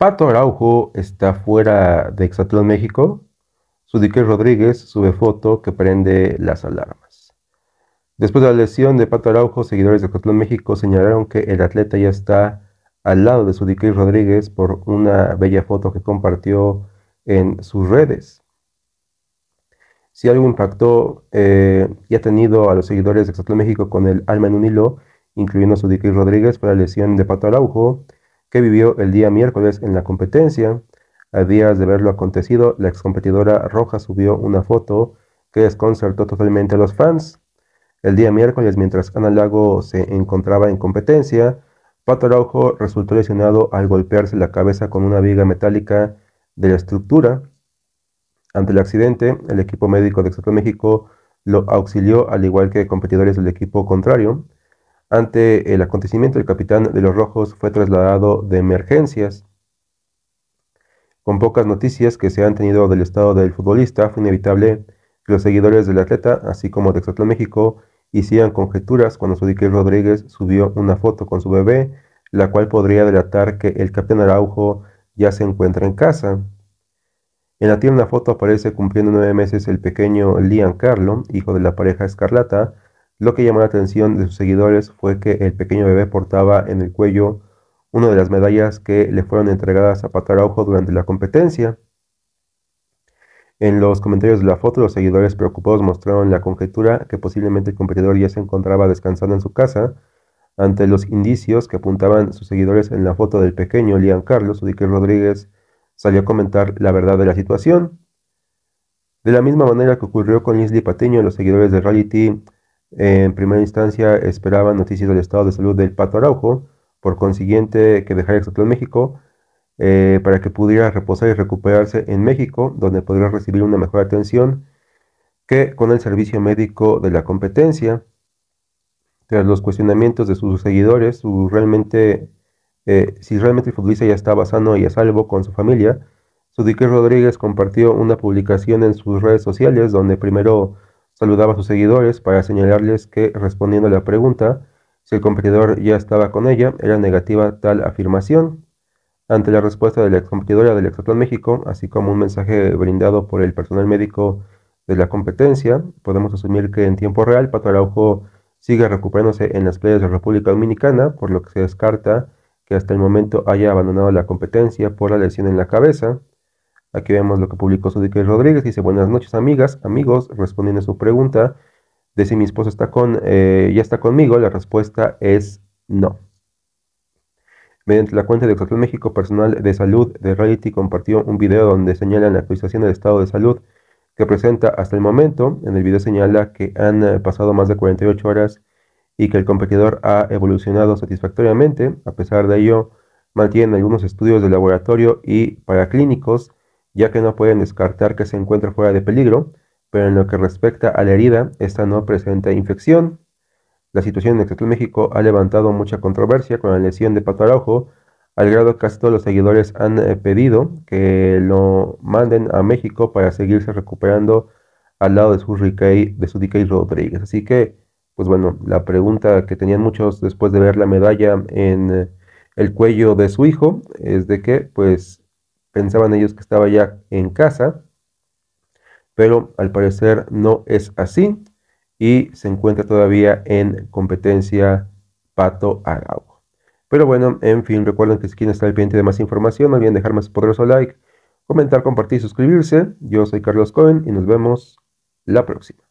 Pato Araujo está fuera de Exatlón, México. Sudique Rodríguez sube foto que prende las alarmas. Después de la lesión de Pato Araujo, seguidores de Exatlón, México señalaron que el atleta ya está al lado de Sudique Rodríguez por una bella foto que compartió en sus redes. Si algo impactó eh, y ha tenido a los seguidores de Exatlón México con el alma en un hilo, incluyendo a Sudique Rodríguez, por la lesión de Pato Araujo que vivió el día miércoles en la competencia. A días de lo acontecido, la excompetidora roja subió una foto que desconcertó totalmente a los fans. El día miércoles, mientras Ana Lago se encontraba en competencia, Pato Araujo resultó lesionado al golpearse la cabeza con una viga metálica de la estructura. Ante el accidente, el equipo médico de Exacto México lo auxilió al igual que competidores del equipo contrario. Ante el acontecimiento, el capitán de los Rojos fue trasladado de emergencias. Con pocas noticias que se han tenido del estado del futbolista, fue inevitable que los seguidores del atleta, así como de Exatlán México, hicieran conjeturas cuando Sudique Rodríguez subió una foto con su bebé, la cual podría delatar que el capitán Araujo ya se encuentra en casa. En la tierna foto aparece cumpliendo nueve meses el pequeño Lian Carlo, hijo de la pareja escarlata, lo que llamó la atención de sus seguidores fue que el pequeño bebé portaba en el cuello una de las medallas que le fueron entregadas a Pataraujo durante la competencia. En los comentarios de la foto, los seguidores preocupados mostraron la conjetura que posiblemente el competidor ya se encontraba descansando en su casa, ante los indicios que apuntaban sus seguidores en la foto del pequeño Lian Carlos, Udique Rodríguez salió a comentar la verdad de la situación. De la misma manera que ocurrió con Isli Patiño, los seguidores de Reality en primera instancia esperaba noticias del estado de salud del Pato Araujo, por consiguiente que dejara en México eh, para que pudiera reposar y recuperarse en México, donde podría recibir una mejor atención que con el servicio médico de la competencia. Tras los cuestionamientos de sus seguidores, su realmente, eh, si realmente el futbolista ya estaba sano y a salvo con su familia, dique Rodríguez compartió una publicación en sus redes sociales donde primero saludaba a sus seguidores para señalarles que, respondiendo a la pregunta si el competidor ya estaba con ella, era negativa tal afirmación. Ante la respuesta de la competidora del Exatlón México, así como un mensaje brindado por el personal médico de la competencia, podemos asumir que en tiempo real Pato Araujo sigue recuperándose en las playas de la República Dominicana, por lo que se descarta que hasta el momento haya abandonado la competencia por la lesión en la cabeza. Aquí vemos lo que publicó Sudique Rodríguez. Dice, buenas noches amigas, amigos, respondiendo a su pregunta de si mi esposo está con, eh, ya está conmigo, la respuesta es no. Mediante la cuenta de Oxfam México, personal de salud de Reality compartió un video donde señalan la actualización del estado de salud que presenta hasta el momento. En el video señala que han eh, pasado más de 48 horas y que el competidor ha evolucionado satisfactoriamente. A pesar de ello, mantiene algunos estudios de laboratorio y paraclínicos ya que no pueden descartar que se encuentre fuera de peligro, pero en lo que respecta a la herida, esta no presenta infección. La situación en Exatlán, México ha levantado mucha controversia con la lesión de Pato Araujo, al grado que casi todos los seguidores han eh, pedido que lo manden a México para seguirse recuperando al lado de su, y Rodríguez. Así que, pues bueno, la pregunta que tenían muchos después de ver la medalla en eh, el cuello de su hijo es de qué, pues, pensaban ellos que estaba ya en casa, pero al parecer no es así y se encuentra todavía en competencia Pato agua Pero bueno, en fin, recuerden que si quieren estar al pendiente de más información, no olviden dejar más poderoso like, comentar, compartir, y suscribirse. Yo soy Carlos Cohen y nos vemos la próxima.